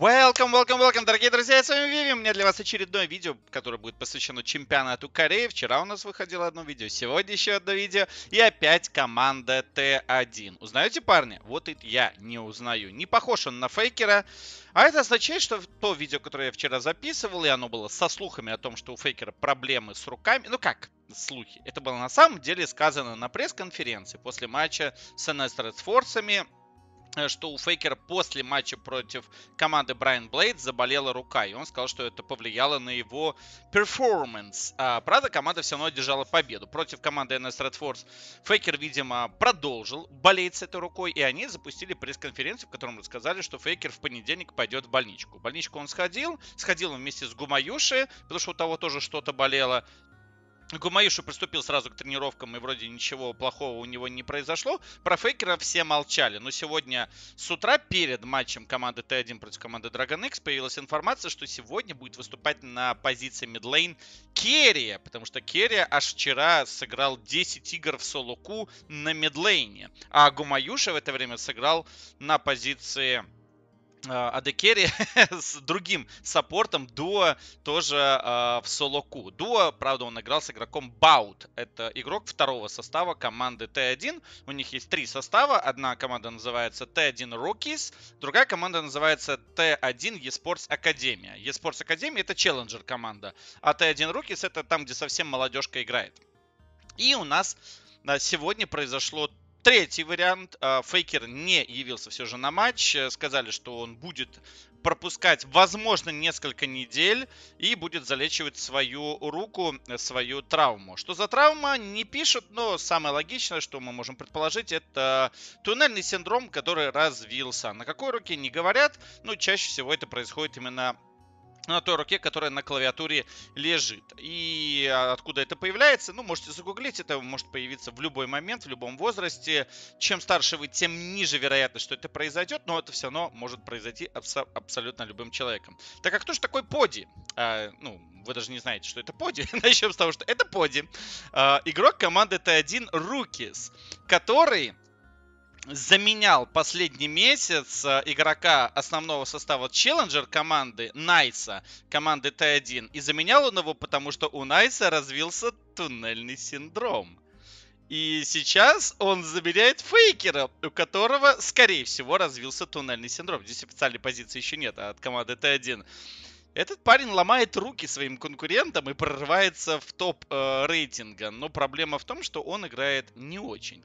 Welcome, welcome, welcome, дорогие друзья, с вами Виви. У меня для вас очередное видео, которое будет посвящено чемпионату Кореи. Вчера у нас выходило одно видео, сегодня еще одно видео. И опять команда Т1. Узнаете, парни? Вот и я не узнаю. Не похож он на фейкера. А это означает, что то видео, которое я вчера записывал, и оно было со слухами о том, что у фейкера проблемы с руками. Ну как, слухи. Это было на самом деле сказано на пресс-конференции после матча с НС Форсами. Э, что у Фейкера после матча против команды Брайан Блейд заболела рука, и он сказал, что это повлияло на его перформанс. А, правда, команда все равно одержала победу. Против команды НС Редфорс Фейкер, видимо, продолжил болеть с этой рукой, и они запустили пресс-конференцию, в котором рассказали, что Фейкер в понедельник пойдет в больничку. В больничку он сходил, сходил вместе с Гумаюши, потому что у того тоже что-то болело. Гумаюшу приступил сразу к тренировкам, и вроде ничего плохого у него не произошло. Про Фейкера все молчали. Но сегодня с утра перед матчем команды Т1 против команды Dragon X появилась информация, что сегодня будет выступать на позиции мидлейн Керри, потому что Керри аж вчера сыграл 10 игр в солоку на мидлейне, а Гумаюша в это время сыграл на позиции Э, Адекери с другим саппортом Дуо тоже э, в Солоку. Дуо, правда, он играл с игроком Баут. Это игрок второго состава команды Т1. У них есть три состава. Одна команда называется Т1 Rookies, другая команда называется Т1 Esports Академия. Esports Академия это челленджер команда, а Т1 Rookies это там, где совсем молодежка играет. И у нас на э, сегодня произошло Третий вариант. А, фейкер не явился все же на матч. Сказали, что он будет пропускать, возможно, несколько недель и будет залечивать свою руку, э, свою травму. Что за травма, не пишут, но самое логичное, что мы можем предположить, это туннельный синдром, который развился. На какой руке не говорят, но чаще всего это происходит именно на той руке, которая на клавиатуре лежит. И а, откуда это появляется, ну, можете загуглить, это может появиться в любой момент, в любом возрасте. Чем старше вы, тем ниже вероятность, что это произойдет, но это все равно может произойти абсо- абсолютно любым человеком. Так как кто же такой поди? А, ну, вы даже не знаете, что это поди. Начнем с того, что это поди. А, игрок команды Т1 Рукис, который заменял последний месяц э, игрока основного состава Челленджер команды Найса, команды Т1. И заменял он его, потому что у Найса развился туннельный синдром. И сейчас он заменяет Фейкера, у которого, скорее всего, развился туннельный синдром. Здесь официальной позиции еще нет, а от команды Т1. Этот парень ломает руки своим конкурентам и прорывается в топ э, рейтинга. Но проблема в том, что он играет не очень.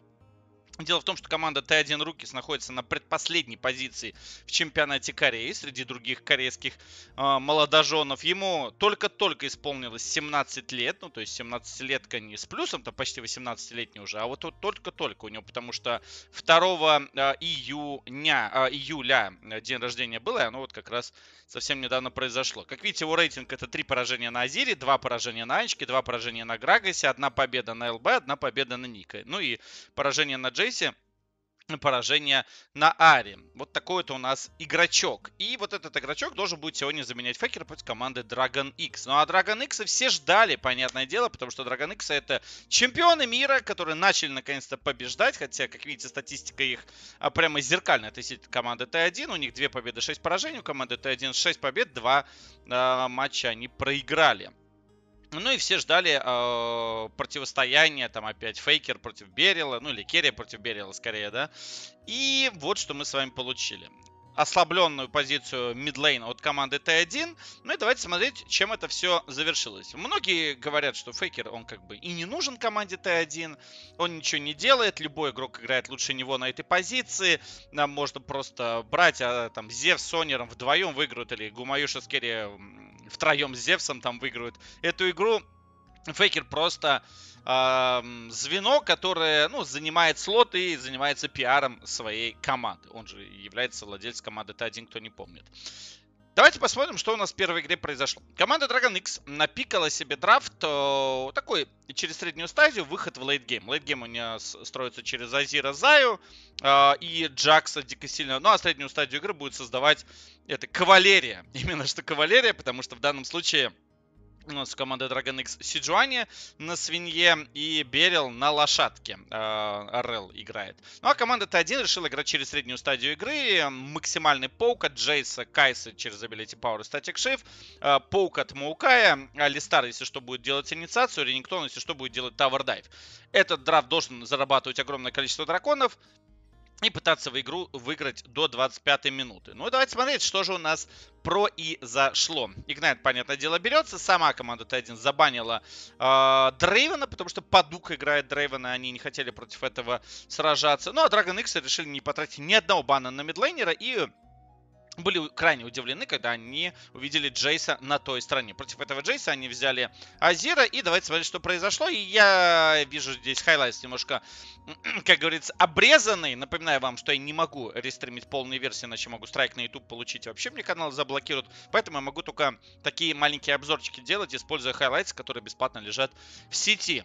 Дело в том, что команда Т1 Рукис находится на предпоследней позиции в чемпионате Кореи среди других корейских э, молодоженов. Ему только-только исполнилось 17 лет, ну то есть 17 лет, не с плюсом, то почти 18-летний уже, а вот вот только-только у него, потому что 2 а, а, э, июня, э, июля день рождения было, и оно вот как раз совсем недавно произошло. Как видите, его рейтинг это 3 поражения на Азире, 2 поражения на Анечке, 2 поражения на Грагасе, 1 победа на ЛБ, 1 победа на Никой. Ну и поражение на Джей Джесси поражение на Аре. Вот такой вот у нас игрочок. И вот этот игрочок должен будет сегодня заменять Фекер против команды Dragon X. Ну а Dragon X все ждали, понятное дело, потому что Dragon X это чемпионы мира, которые начали наконец-то побеждать, хотя, как видите, статистика их а, прямо зеркальная. То есть команда Т1, у них две победы, 6 поражений, у команды Т1 6 побед, 2 э, а, матча они проиграли. Ну и все ждали э, противостояния, там опять Фейкер против Берила, ну или Керри против Берила скорее, да. И вот что мы с вами получили. Ослабленную позицию мидлейн от команды Т1. Ну и давайте смотреть, чем это все завершилось. Многие говорят, что Фейкер, он как бы и не нужен команде Т1. Он ничего не делает, любой игрок играет лучше него на этой позиции. Нам можно просто брать, а там Зев с Сонером вдвоем выиграют или Гумаюша с Керри втроем с Зевсом там выиграют эту игру. Фейкер просто э, звено, которое ну, занимает слот и занимается пиаром своей команды. Он же является владельцем команды, это один, кто не помнит. Давайте посмотрим, что у нас в первой игре произошло. Команда Dragon X напикала себе драфт э, такой через среднюю стадию, выход в лейтгейм. Лейтгейм у нее строится через Азира Заю э, и Джакса дико сильно. Ну а среднюю стадию игры будет создавать это кавалерия. Именно что кавалерия, потому что в данном случае у нас команда команды Dragon X Сиджуани на свинье и Берил на лошадке. Э, Орел играет. Ну а команда Т1 решила играть через среднюю стадию игры. Максимальный поук от Джейса Кайса через Ability Power Static Shift. Э, поук от Маукая. Алистар, если что, будет делать инициацию. Ренингтон, если что, будет делать Tower Dive. Этот драфт должен зарабатывать огромное количество драконов и пытаться в игру выиграть до 25 минуты. Ну, и давайте смотреть, что же у нас про и зашло. Игнайт, понятное дело, берется. Сама команда Т1 забанила э, Дрейвена, потому что Падук играет Дрейвена, они не хотели против этого сражаться. Ну, а Dragon X решили не потратить ни одного бана на мидлейнера и были крайне удивлены, когда они увидели Джейса на той стороне. Против этого Джейса они взяли Азира, и давайте смотреть, что произошло. И я вижу здесь хайлайтс немножко, как говорится, обрезанный. Напоминаю вам, что я не могу рестримить полные версии, иначе могу страйк на YouTube получить. Вообще мне канал заблокируют, поэтому я могу только такие маленькие обзорчики делать, используя хайлайтс, которые бесплатно лежат в сети.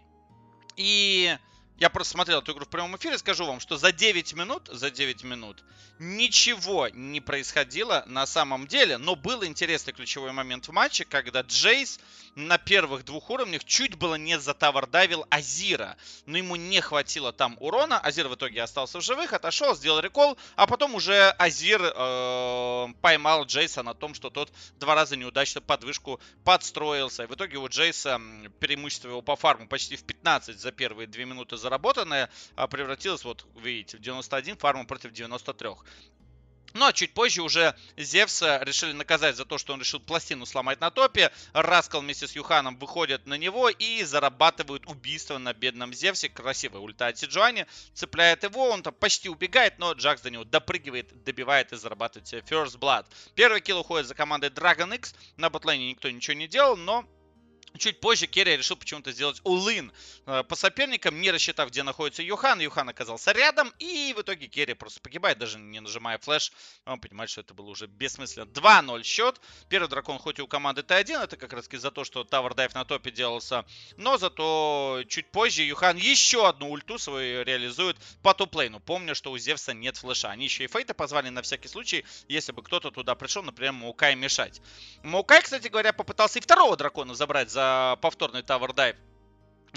И я просто смотрел эту игру в прямом эфире, скажу вам, что за 9 минут, за 9 минут ничего не происходило на самом деле, но был интересный ключевой момент в матче, когда Джейс на первых двух уровнях чуть было не затавердавил Азира, но ему не хватило там урона, Азир в итоге остался в живых, отошел, сделал рекол, а потом уже Азир э, поймал Джейса на том, что тот два раза неудачно подвышку подстроился, и в итоге у Джейса преимущество его по фарму почти в 15 за первые две минуты за заработанное а, превратилось, вот видите, в 91 фарма против 93. Ну а чуть позже уже Зевса решили наказать за то, что он решил пластину сломать на топе. Раскал вместе с Юханом выходят на него и зарабатывают убийство на бедном Зевсе. Красивая ульта от Сиджуани. Цепляет его, он там почти убегает, но Джакс до него допрыгивает, добивает и зарабатывает себе First Blood. Первый килл уходит за командой Dragon X. На ботлайне никто ничего не делал, но Чуть позже Керри решил почему-то сделать улын э, по соперникам, не рассчитав, где находится Юхан. Юхан оказался рядом, и в итоге Керри просто погибает, даже не нажимая флеш. А он понимает, что это было уже бессмысленно. 2-0 счет. Первый дракон хоть и у команды Т1, это как раз таки за то, что Tower Dive на топе делался, но зато чуть позже Юхан еще одну ульту свою реализует по туплейну. Помню, что у Зевса нет флеша. Они еще и Фейта позвали на всякий случай, если бы кто-то туда пришел, например, Маукай мешать. Маукай, кстати говоря, попытался и второго дракона забрать за Э, повторный тавердайв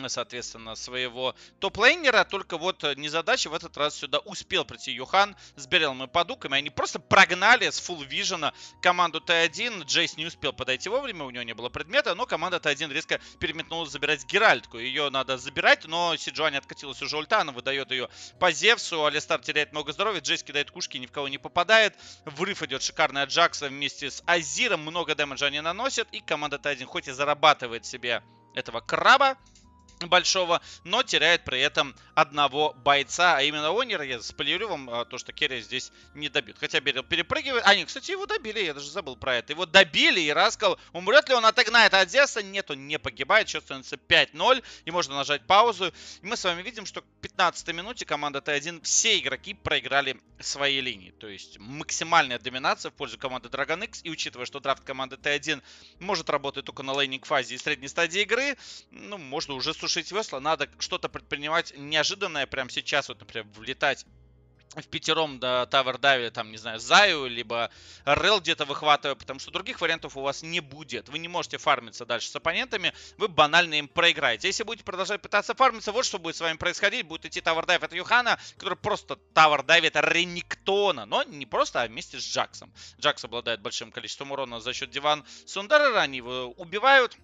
соответственно, своего топ-лейнера. Только вот э, незадача в этот раз сюда успел прийти Юхан с Берилом и Падуками. Они просто прогнали с фул вижена команду Т1. Джейс не успел подойти вовремя, у него не было предмета, но команда Т1 резко переметнулась забирать Геральтку. Ее надо забирать, но Сиджуани откатилась уже ульта, она выдает ее по Зевсу. Алистар теряет много здоровья, Джейс кидает кушки, ни в кого не попадает. Врыв идет шикарная Джакса вместе с Азиром, много дэмэджа они наносят. И команда Т1 хоть и зарабатывает себе этого краба, большого, но теряет при этом одного бойца, а именно Онера. Я спойлерю вам а, то, что Керри здесь не добьют. Хотя Берил перепрыгивает. А, нет, кстати, его добили, я даже забыл про это. Его добили, и Раскал, умрет ли он от Игната Нет, он не погибает, счет становится 5-0, и можно нажать паузу. И мы с вами видим, что к 15 минуте команда Т1 все игроки проиграли свои линии. То есть максимальная доминация в пользу команды Dragon X, и учитывая, что драфт команды Т1 может работать только на лейнинг-фазе и средней стадии игры, ну, можно уже, сушить сушить весла, надо что-то предпринимать неожиданное прямо сейчас, вот, например, влетать в пятером до Тавер Давили, там, не знаю, Заю, либо Рел где-то выхватывая, потому что других вариантов у вас не будет. Вы не можете фармиться дальше с оппонентами, вы банально им проиграете. Если будете продолжать пытаться фармиться, вот что будет с вами происходить. Будет идти Тавер Дайв от Юхана, который просто Тавер Дайвит Рениктона, но не просто, а вместе с Джаксом. Джакс обладает большим количеством урона за счет Диван Сундара, они его убивают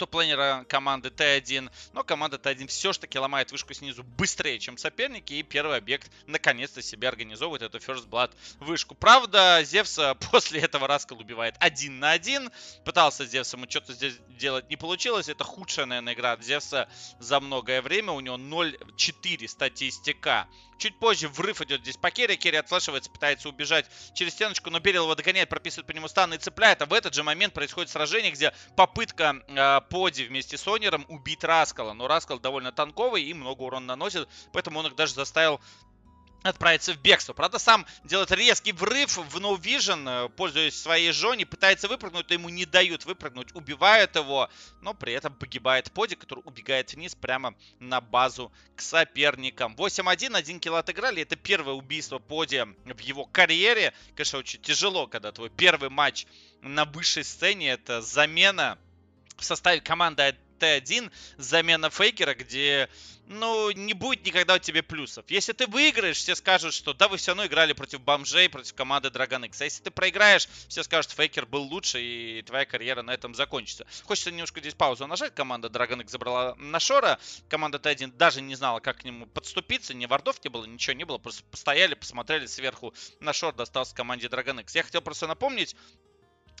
топ-лейнера команды Т1. Но команда Т1 все же таки ломает вышку снизу быстрее, чем соперники. И первый объект наконец-то себя организовывает эту First Blood вышку. Правда, Зевса после этого Раскал убивает один на один. Пытался Зевса, ему что-то здесь делать не получилось. Это худшая, наверное, игра от Зевса за многое время. У него 0-4 статистика Чуть позже врыв идет здесь по Керри. Керри отфлешивается, пытается убежать через стеночку, но Берил его догоняет, прописывает по нему стан и цепляет. А в этот же момент происходит сражение, где попытка э, Поди вместе с Онером убить Раскала. Но Раскал довольно танковый и много урона наносит, поэтому он их даже заставил отправиться в бегство. Правда, сам делает резкий врыв в No Vision, э, пользуясь своей жони, пытается выпрыгнуть, но ему не дают выпрыгнуть, убивают его, но при этом погибает Поди, который убегает вниз прямо на базу к соперникам. 8-1, 1 килл отыграли, это первое убийство Поди в его карьере. Конечно, очень тяжело, когда твой первый матч на высшей сцене, это замена в составе команды Т1, замена фейкера, где ну, не будет никогда у тебя плюсов. Если ты выиграешь, все скажут, что да, вы все равно играли против бомжей, против команды Dragon X. А если ты проиграешь, все скажут, фейкер был лучше, и твоя карьера на этом закончится. Хочется немножко здесь паузу нажать. Команда Dragon X забрала шора, Команда Т1 даже не знала, как к нему подступиться. Ни вардов не было, ничего не было. Просто постояли, посмотрели сверху. На шор достался команде Dragon X. Я хотел просто напомнить,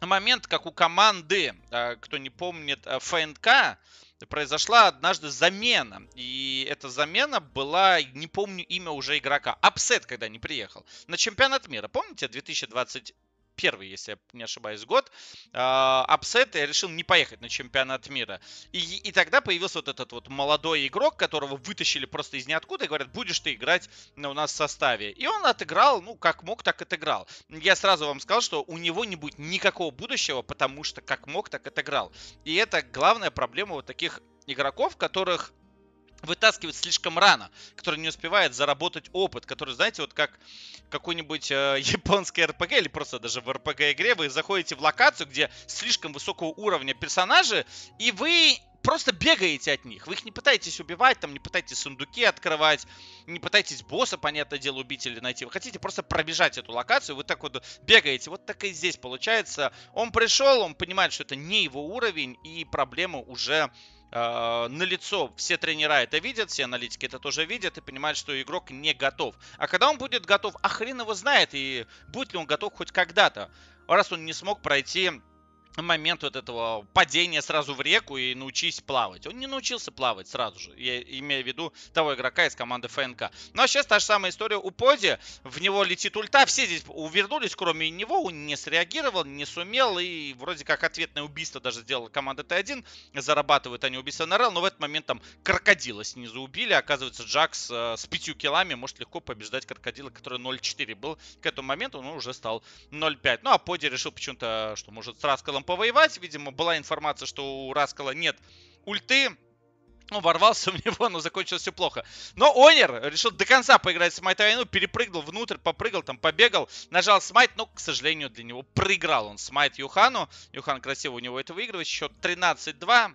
момент, как у команды, а, кто не помнит, а, ФНК, произошла однажды замена. И эта замена была, не помню имя уже игрока, апсет, когда не приехал, на чемпионат мира. Помните, 2020 первый, если я не ошибаюсь, год, а, апсет, я решил не поехать на чемпионат мира. И, и тогда появился вот этот вот молодой игрок, которого вытащили просто из ниоткуда и говорят, будешь ты играть у нас в составе. И он отыграл, ну, как мог, так отыграл. Я сразу вам сказал, что у него не будет никакого будущего, потому что как мог, так отыграл. И это главная проблема вот таких игроков, которых вытаскивает слишком рано, который не успевает заработать опыт, который, знаете, вот как какой-нибудь э, японский РПГ или просто даже в РПГ-игре вы заходите в локацию, где слишком высокого уровня персонажи, и вы просто бегаете от них. Вы их не пытаетесь убивать, там не пытаетесь сундуки открывать, не пытаетесь босса, понятное дело, убить или найти. Вы хотите просто пробежать эту локацию, вы так вот бегаете. Вот так и здесь получается. Он пришел, он понимает, что это не его уровень, и проблема уже Э, на лицо все тренера это видят, все аналитики это тоже видят и понимают, что игрок не готов. А когда он будет готов, а хрен его знает, и будет ли он готов хоть когда-то, раз он не смог пройти момент вот этого падения сразу в реку и научись плавать. Он не научился плавать сразу же, я имею в виду того игрока из команды ФНК. Ну а сейчас та же самая история у Поди. В него летит ульта, все здесь увернулись, кроме него. Он не среагировал, не сумел и вроде как ответное убийство даже сделала команда Т1. Зарабатывают они убийство на РЛ, но в этот момент там крокодила снизу убили. Оказывается, Джакс э, с пятью килами может легко побеждать крокодила, который 0-4 был к этому моменту, но уже стал 0-5. Ну а Поди решил почему-то, что может с Раскалом повоевать, видимо, была информация, что у Раскала нет ульты, ну, ворвался в него, но закончилось все плохо. Но Онер решил до конца поиграть с Майт войну, перепрыгнул внутрь, попрыгал, там побегал, нажал смайт, но, к сожалению, для него проиграл он смайт Юхану. Юхан красиво у него это выигрывает, счет 13-2.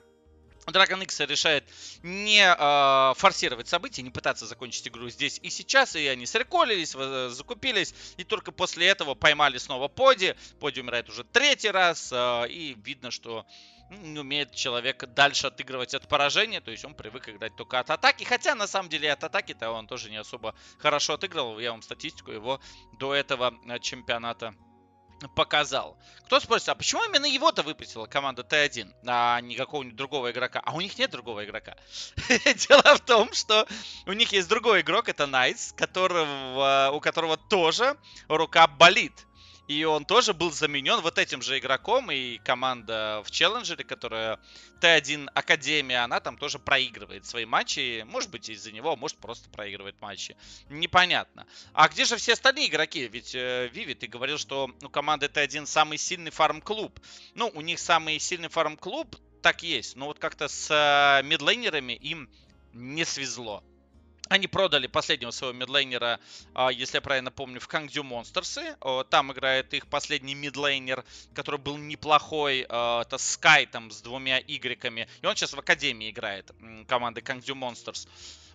Dragon X решает не э, форсировать события, не пытаться закончить игру здесь и сейчас, и они среколились, закупились, и только после этого поймали снова Поди, Поди умирает уже третий раз, э, и видно, что ну, не умеет человек дальше отыгрывать от поражения, то есть он привык играть только от атаки, хотя на самом деле от атаки-то он тоже не особо хорошо отыгрывал. я вам статистику его до этого а, чемпионата показал. Кто спросит, а почему именно его-то выпустила команда Т1, а не какого-нибудь другого игрока? А у них нет другого игрока. Дело в том, что у них есть другой игрок, это Найс, у которого тоже рука болит. И он тоже был заменен вот этим же игроком, и команда в челленджере, которая Т1 Академия, она там тоже проигрывает свои матчи. Может быть, из-за него, может, просто проигрывает матчи. Непонятно. А где же все остальные игроки? Ведь, э, Виви, ты говорил, что у ну, команды Т1 самый сильный фарм-клуб. Ну, у них самый сильный фарм-клуб, так есть. Но вот как-то с э, мидлейнерами им не свезло. Они продали последнего своего мидлейнера, а, если я правильно помню, в Кангдю Монстерсы. Там играет их последний мидлейнер, который был неплохой. А, это Скай там с двумя игреками. И он сейчас в Академии играет команды Кангдю Монстерс. Monsters.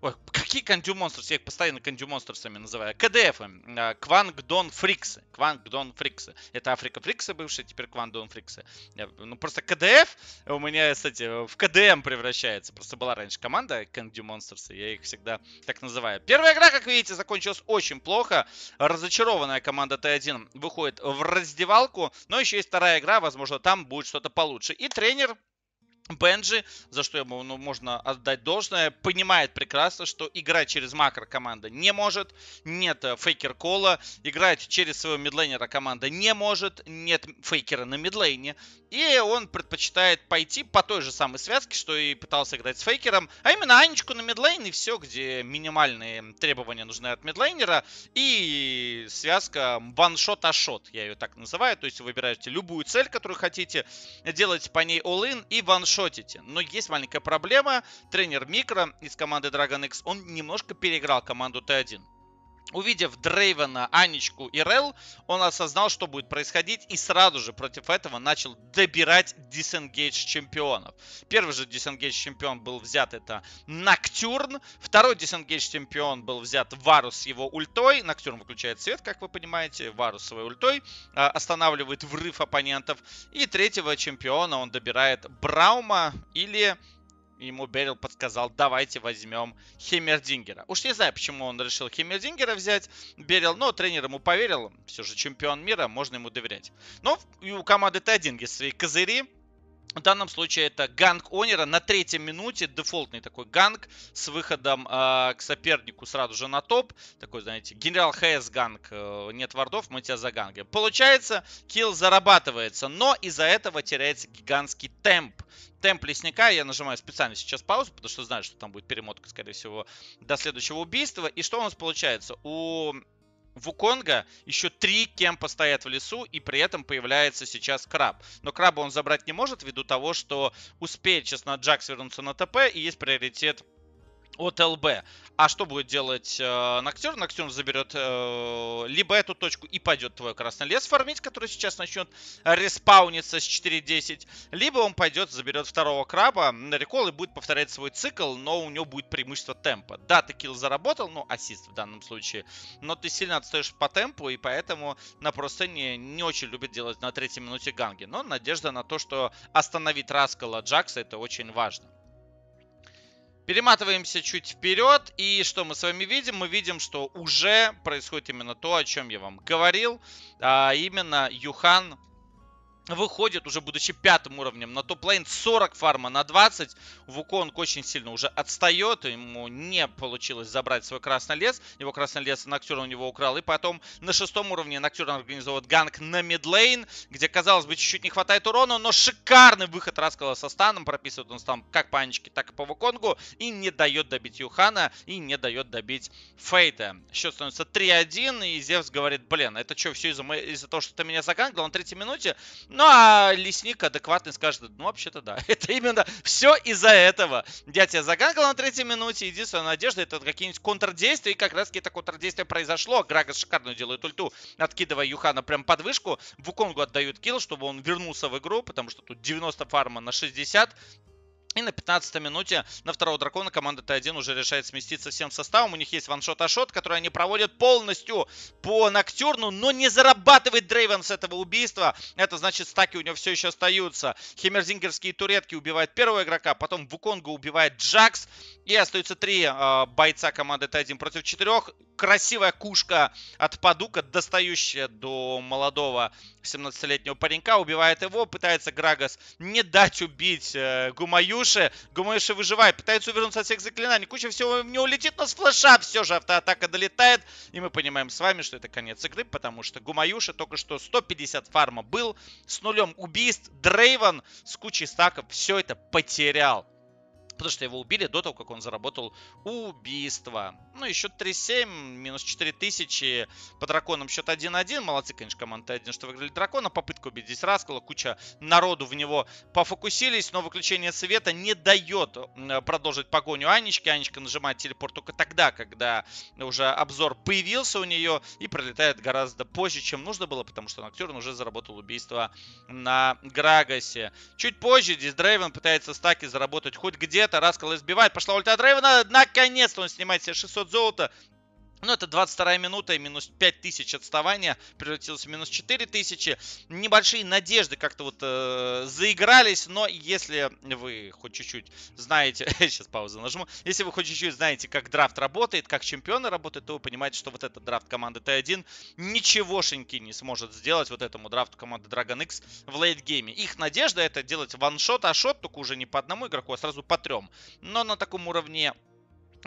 Ой, какие Кандю монстры, Я их постоянно Кандю монстрами называю. КДФ. Эм, э, Кванг Дон Фриксы. Кванг Дон Фриксы. Это Африка Фриксы бывшая, теперь Кванг Дон Фриксы. Э, ну, просто КДФ у меня, кстати, в КДМ превращается. Просто была раньше команда Кандю Монстрсы. Я их всегда так называю. Первая игра, как видите, закончилась очень плохо. Разочарованная команда Т1 выходит в раздевалку. Но еще есть вторая игра. Возможно, там будет что-то получше. И тренер Бенджи, за что ему ну, можно отдать должное, понимает прекрасно, что играть через макро команда не может, нет э, фейкер кола, играть через своего мидлейнера команда не может, нет фейкера на мидлейне, и он предпочитает пойти по той же самой связке, что и пытался играть с фейкером, а именно Анечку на мидлейн и все, где минимальные требования нужны от мидлейнера, и связка ваншот-ашот, я ее так называю, то есть вы выбираете любую цель, которую хотите, делаете по ней all-in и ваншот ваншотите. Но есть маленькая проблема. Тренер Микро из команды Dragon X, он немножко переиграл команду Т1. Увидев Дрейвена, Анечку и Рел, он осознал, что будет происходить, и сразу же против этого начал добирать дисенгейдж чемпионов. Первый же дисенгейдж чемпион был взят, это Ноктюрн. Второй дисенгейдж чемпион был взят Варус с его ультой. Ноктюрн выключает свет, как вы понимаете, Варус своей ультой а, останавливает врыв оппонентов. И третьего чемпиона он добирает Браума или ему Берил подсказал, давайте возьмем Хеммердингера. Уж не знаю, почему он решил Хеммердингера взять, Берил, но тренер ему поверил, все же чемпион мира, можно ему доверять. Но и у команды Тайдинги свои козыри, в данном случае это ганг Онера на третьей минуте, дефолтный такой ганг с выходом э, к сопернику сразу же на топ. Такой, знаете, генерал ХС ганг, э, нет вардов, мы тебя за ганга. Получается, килл зарабатывается, но из-за этого теряется гигантский темп. Темп лесника, я нажимаю специально сейчас паузу, потому что знаю, что там будет перемотка, скорее всего, до следующего убийства. И что у нас получается? У Вуконга еще три кемпа стоят в лесу, и при этом появляется сейчас краб. Но краба он забрать не может, ввиду того, что успеет сейчас на Джакс вернуться на ТП, и есть приоритет от ЛБ. А что будет делать э, Ноктюр? Ноктюр заберет э, либо эту точку и пойдет твой красный лес фармить, который сейчас начнет респауниться с 4.10, либо он пойдет, заберет второго краба на рекол и будет повторять свой цикл, но у него будет преимущество темпа. Да, ты килл заработал, ну, ассист в данном случае, но ты сильно отстаешь по темпу, и поэтому на простыне не очень любит делать на третьей минуте ганги. Но надежда на то, что остановить Раскала Джакса, это очень важно. Перематываемся чуть вперед, и что мы с вами видим? Мы видим, что уже происходит именно то, о чем я вам говорил. А именно Юхан выходит уже будучи пятым уровнем на топ-лейн 40 фарма на 20. Вуконг очень сильно уже отстает, ему не получилось забрать свой красный лес. Его красный лес Ноктюр у него украл. И потом на шестом уровне Ноктюр организовывает ганг на мидлейн, где, казалось бы, чуть-чуть не хватает урона, но шикарный выход Раскала со станом. Прописывает он там как по Анечке, так и по Вуконгу. И не дает добить Юхана, и не дает добить Фейта. Счет становится 3-1, и Зевс говорит, блин, это что, все из-за из того, что ты меня загангл на третьей минуте? Ну, а лесник адекватный скажет, ну, вообще-то да. Это именно все из-за этого. Я тебя загангал на третьей минуте. Единственная надежда, это какие-нибудь контрдействия. И как раз это контрдействие произошло. Грагас шикарно делает ульту, откидывая Юхана прям под вышку. Вуконгу отдают килл, чтобы он вернулся в игру, потому что тут 90 фарма на 60. И на 15 минуте на второго дракона команда Т1 уже решает сместиться всем составом. У них есть ваншот-ашот, который они проводят полностью по Ноктюрну, но не зарабатывает Дрейвен с этого убийства. Это значит, стаки у него все еще остаются. Химерзингерские туретки убивают первого игрока, потом Вуконга убивает Джакс. И остаются три э, бойца команды Т1 против четырех красивая кушка от Падука, достающая до молодого 17-летнего паренька, убивает его, пытается Грагас не дать убить э, Гумаюши. Гумаюши выживает, пытается увернуться от всех заклинаний. Куча всего не улетит летит, но с флеша все же автоатака долетает. И мы понимаем с вами, что это конец игры, потому что Гумаюши только что 150 фарма был, с нулем убийств, Дрейвен с кучей стаков все это потерял. Потому что его убили до того, как он заработал убийство. Ну, еще 3-7, минус 4000. По драконам счет 1-1. Молодцы, конечно, команда 1, что выиграли дракона. Попытка убить здесь Раскола. Куча народу в него пофокусились. Но выключение света не дает э, продолжить погоню Анечки. Анечка нажимает телепорт только тогда, когда уже обзор появился у нее. И пролетает гораздо позже, чем нужно было. Потому что Ноктюрн уже заработал убийство на Грагасе. Чуть позже здесь Дрейвен пытается стаки заработать хоть где-то бюджета. Раскал избивает. Пошла ульта Дрейвена. Наконец-то он снимает себе 600 золота. Ну, это 22 минута и минус 5 тысяч отставания превратилось в минус 4 тысячи. Небольшие надежды как-то вот э, заигрались, но если вы хоть чуть-чуть знаете... сейчас паузу нажму. Если вы хоть чуть-чуть знаете, как драфт работает, как чемпионы работают, то вы понимаете, что вот этот драфт команды Т1 ничегошеньки не сможет сделать вот этому драфту команды Dragon X в лейтгейме. Их надежда это делать ваншот, а шот только уже не по одному игроку, а сразу по трем. Но на таком уровне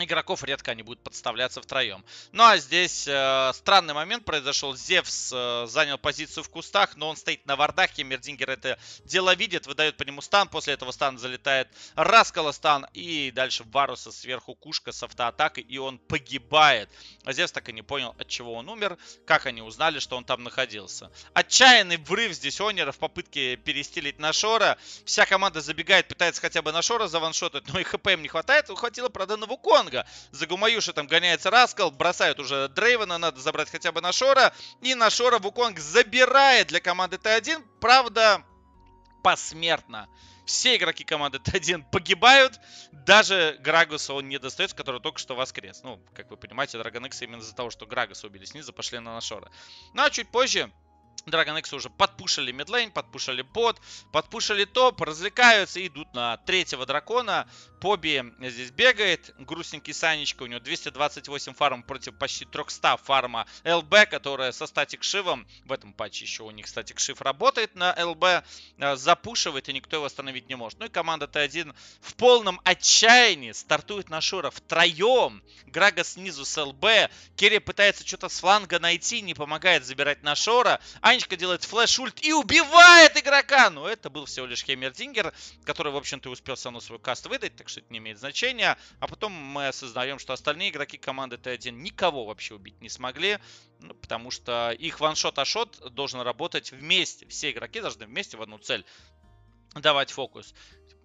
игроков редко они будут подставляться втроем. Ну а здесь э, странный момент произошел. Зевс э, занял позицию в кустах, но он стоит на вардахе. Мердингер это дело видит, выдает по нему стан. После этого стан залетает Раскала стан. И дальше Варуса сверху кушка с автоатакой, и он погибает. А Зевс так и не понял, от чего он умер, как они узнали, что он там находился. Отчаянный врыв здесь Онера в попытке перестилить на Шора. Вся команда забегает, пытается хотя бы на Шора заваншотать, но и хп им не хватает. ухватило Хватило проданного кона фланга. За Гумаюши там гоняется Раскал, бросают уже Дрейвена, надо забрать хотя бы на Шора, И на Шора Вуконг забирает для команды Т1, правда, посмертно. Все игроки команды Т1 погибают. Даже Грагуса он не достается, который только что воскрес. Ну, как вы понимаете, Dragon X именно из-за того, что Грагуса убили снизу, пошли на Нашора. Ну, а чуть позже Dragon X уже подпушили мидлейн, подпушили бот, подпушили топ, развлекаются идут на третьего дракона. Бобби здесь бегает. Грустненький Санечка. У него 228 фарм против почти 300 фарма ЛБ, которая со статик шивом. В этом патче еще у них статик шив работает на ЛБ. Э, запушивает, и никто его остановить не может. Ну и команда Т1 в полном отчаянии стартует на Шура втроем. Грага снизу с ЛБ. Керри пытается что-то с фланга найти, не помогает забирать на Шора. Анечка делает флеш-ульт и убивает игрока. Но ну, это был всего лишь Хеймердингер, который, в общем-то, успел со мной свой каст выдать. Так что что это не имеет значения. А потом мы осознаем, что остальные игроки команды Т1 никого вообще убить не смогли, ну, потому что их ваншот-ашот должен работать вместе. Все игроки должны вместе в одну цель давать фокус.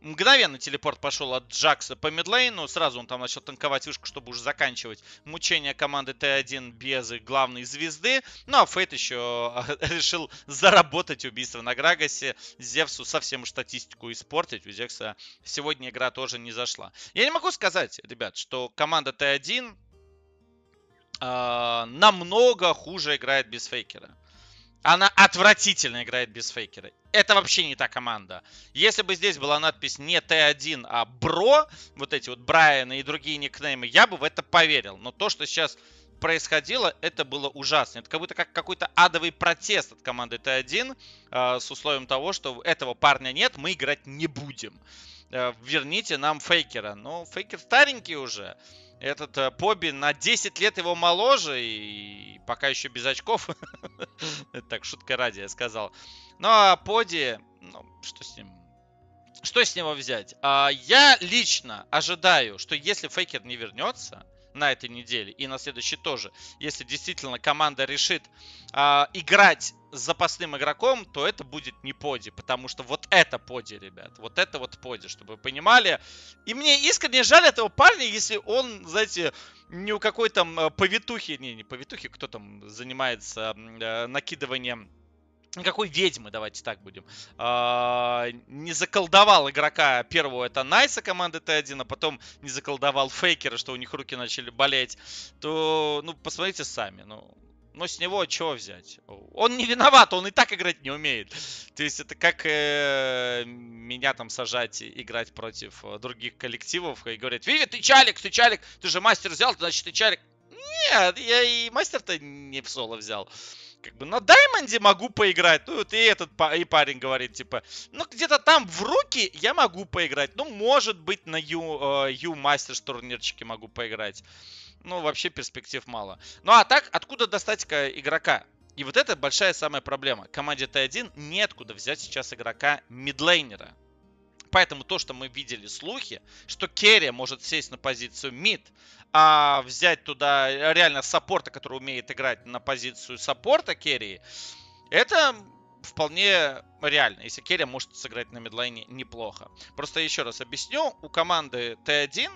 Мгновенно телепорт пошел от Джакса по мидлейну. Сразу он там начал танковать вышку, чтобы уже заканчивать мучение команды Т1 без главной звезды. Ну а Фейт еще а, решил заработать убийство на Грагасе. Зевсу совсем статистику испортить. У Зевса сегодня игра тоже не зашла. Я не могу сказать, ребят, что команда Т1 э, а, намного хуже играет без фейкера. Она отвратительно играет без фейкера. Это вообще не та команда. Если бы здесь была надпись не Т1, а Бро, вот эти вот Брайаны и другие никнеймы, я бы в это поверил. Но то, что сейчас происходило, это было ужасно. Это как будто как какой-то адовый протест от команды Т1 э, с условием того, что этого парня нет, мы играть не будем. Э, верните нам фейкера. Но фейкер старенький уже этот э, Поби на 10 лет его моложе и пока еще без очков. так, шутка ради, я сказал. Ну, а Поди, ну, что с ним? Что с него взять? А, я лично ожидаю, что если Фейкер не вернется на этой неделе и на следующей тоже, если действительно команда решит а, играть с запасным игроком, то это будет не поди, потому что вот это поди, ребят, вот это вот поди, чтобы вы понимали. И мне искренне жаль этого парня, если он, знаете, ни у какой там э, повитухи, не, не повитухи, кто там занимается э, накидыванием Никакой ведьмы, давайте так будем. А, не заколдовал игрока первого, это Найса команды Т1, а потом не заколдовал Фейкера, что у них руки начали болеть. То, ну, посмотрите сами. Ну, но ну, с него чего взять? Он не виноват, он и так играть не умеет. То есть это как э, меня там сажать играть против э, других коллективов и говорят, Виви, ты чалик, ты чалик, ты же мастер взял, значит ты чалик. Нет, я и мастер-то не в соло взял. Как бы на Даймонде могу поиграть. Ну, вот и этот и парень говорит, типа, ну, где-то там в руки я могу поиграть. Ну, может быть, на Ю, э, Ю Мастерс турнирчике могу поиграть ну, вообще перспектив мало. Ну, а так, откуда достать игрока? И вот это большая самая проблема. Команде Т1 неоткуда взять сейчас игрока мидлейнера. Поэтому то, что мы видели слухи, что Керри может сесть на позицию мид, а взять туда реально саппорта, который умеет играть на позицию саппорта Керри, это вполне реально, если Керри может сыграть на мидлайне неплохо. Просто еще раз объясню, у команды Т1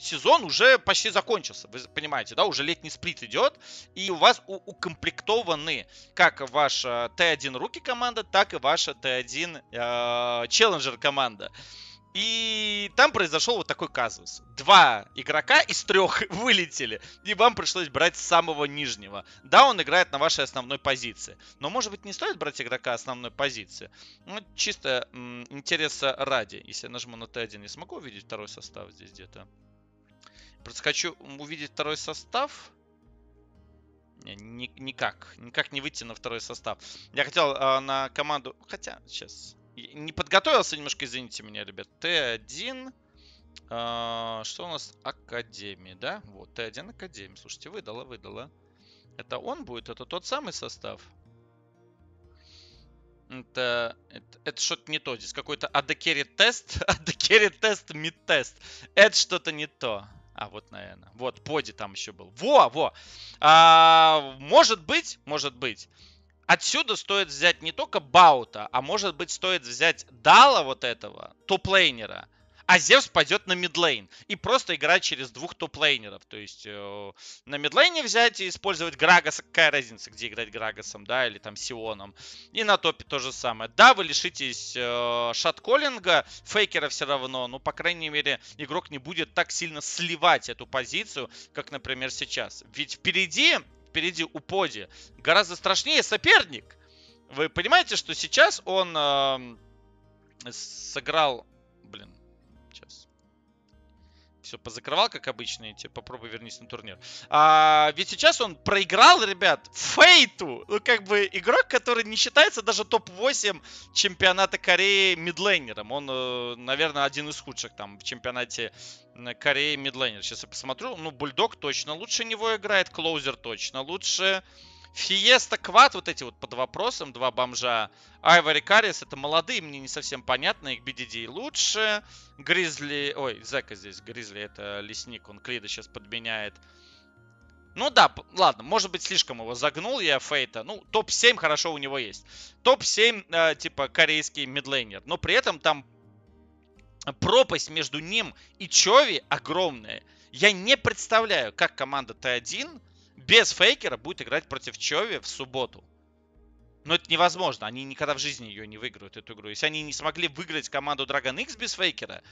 сезон уже почти закончился, вы понимаете, да, уже летний сплит идет, и у вас у- укомплектованы как ваша э, Т1 руки команда, так и ваша э, Т1 э, челленджер команда. И там произошел вот такой казус. Два игрока из трех вылетели, и вам пришлось брать самого нижнего. Да, он играет на вашей основной позиции. Но, может быть, не стоит брать игрока основной позиции? Ну, чисто м- интереса ради. Если я нажму на Т1, я смогу увидеть второй состав здесь где-то? Просто хочу увидеть второй состав. Ни, никак. Никак не выйти на второй состав. Я хотел э, на команду... Хотя, сейчас. не подготовился немножко, извините меня, ребят. Т1. Э, а, что у нас? Академия, да? Вот, Т1 Академия. Слушайте, выдала, выдала. Это он будет? Это тот самый состав? Это, это, это что-то не то. Здесь какой-то адекери тест. Адекери тест, мид тест. Это что-то не то. А, вот, наверное. Вот, боди там еще был. Во, во! А, может быть, может быть. Отсюда стоит взять не только Баута, а может быть стоит взять Дала вот этого, топлейнера. А Зевс пойдет на мидлейн и просто играть через двух топ-лейнеров. То есть э, на мидлейне взять и использовать Грагаса. Какая разница, где играть Грагасом, да, или там Сионом. И на топе то же самое. Да, вы лишитесь э, шатколлинга, фейкера все равно, но, по крайней мере, игрок не будет так сильно сливать эту позицию, как, например, сейчас. Ведь впереди, впереди у Поди гораздо страшнее соперник. Вы понимаете, что сейчас он э, сыграл все позакрывал, как обычно, и типа, попробуй вернись на турнир. А, ведь сейчас он проиграл, ребят, Фейту. Ну, как бы, игрок, который не считается даже топ-8 чемпионата Кореи мидлейнером. Он, э, наверное, один из худших там в чемпионате Кореи мидлейнер. Сейчас я посмотрю. Ну, Бульдог точно лучше него играет, Клоузер точно лучше. Фиеста, Квад, вот эти вот под вопросом, два бомжа. Айвари Карис, это молодые, мне не совсем понятно, их BDD лучше. Гризли, ой, Зека здесь, Гризли, это лесник, он Клида сейчас подменяет. Ну да, ладно, может быть, слишком его загнул я, Фейта. Ну, топ-7 хорошо у него есть. Топ-7, э, типа, корейский мидлейнер. Но при этом там пропасть между ним и Чови огромная. Я не представляю, как команда Т1 без фейкера будет играть против Чови в субботу. Но это невозможно. Они никогда в жизни ее не выиграют, эту игру. Если они не смогли выиграть команду Dragon X без фейкера,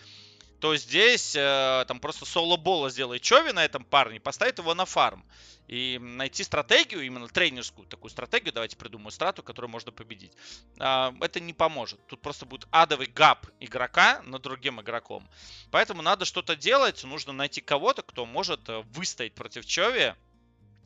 то здесь э, там просто соло-бола сделает Чови на этом парне, поставит его на фарм. И найти стратегию, именно тренерскую такую стратегию, давайте придумаю страту, которую можно победить. Э, это не поможет. Тут просто будет адовый гап игрока над другим игроком. Поэтому надо что-то делать, нужно найти кого-то, кто может э, выстоять против Чови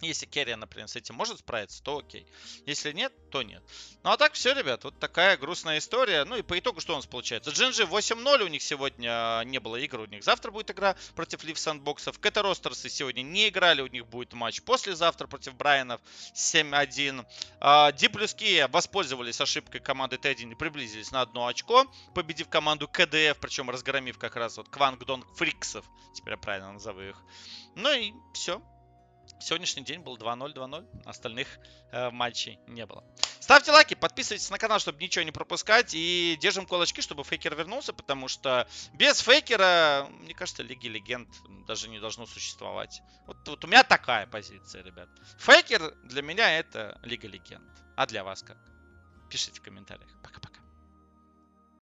ну, если керри, например, с этим может справиться, то окей. Если нет, то нет. Ну а так все, ребят, вот такая грустная история. Ну и по итогу что у нас получается? GNG 8-0 у них сегодня а, не было игры, у них завтра будет игра против Лив Сандбоксов. Ростерсы сегодня не играли, у них будет матч послезавтра против Брайанов 7-1. Ди плюс воспользовались ошибкой команды Т1 и приблизились на одно очко, победив команду КДФ, причем разгромив как раз вот Квангдонг Фриксов, теперь я правильно назову их. Ну и все, сегодняшний день был 2-0-2-0, остальных э, матчей не было. Ставьте лайки, подписывайтесь на канал, чтобы ничего не пропускать, и держим кулачки, чтобы фейкер вернулся, потому что без фейкера, мне кажется, Лиги Легенд даже не должно существовать. Вот, вот у меня такая позиция, ребят. Фейкер для меня это Лига Легенд, а для вас как? Пишите в комментариях. Пока-пока.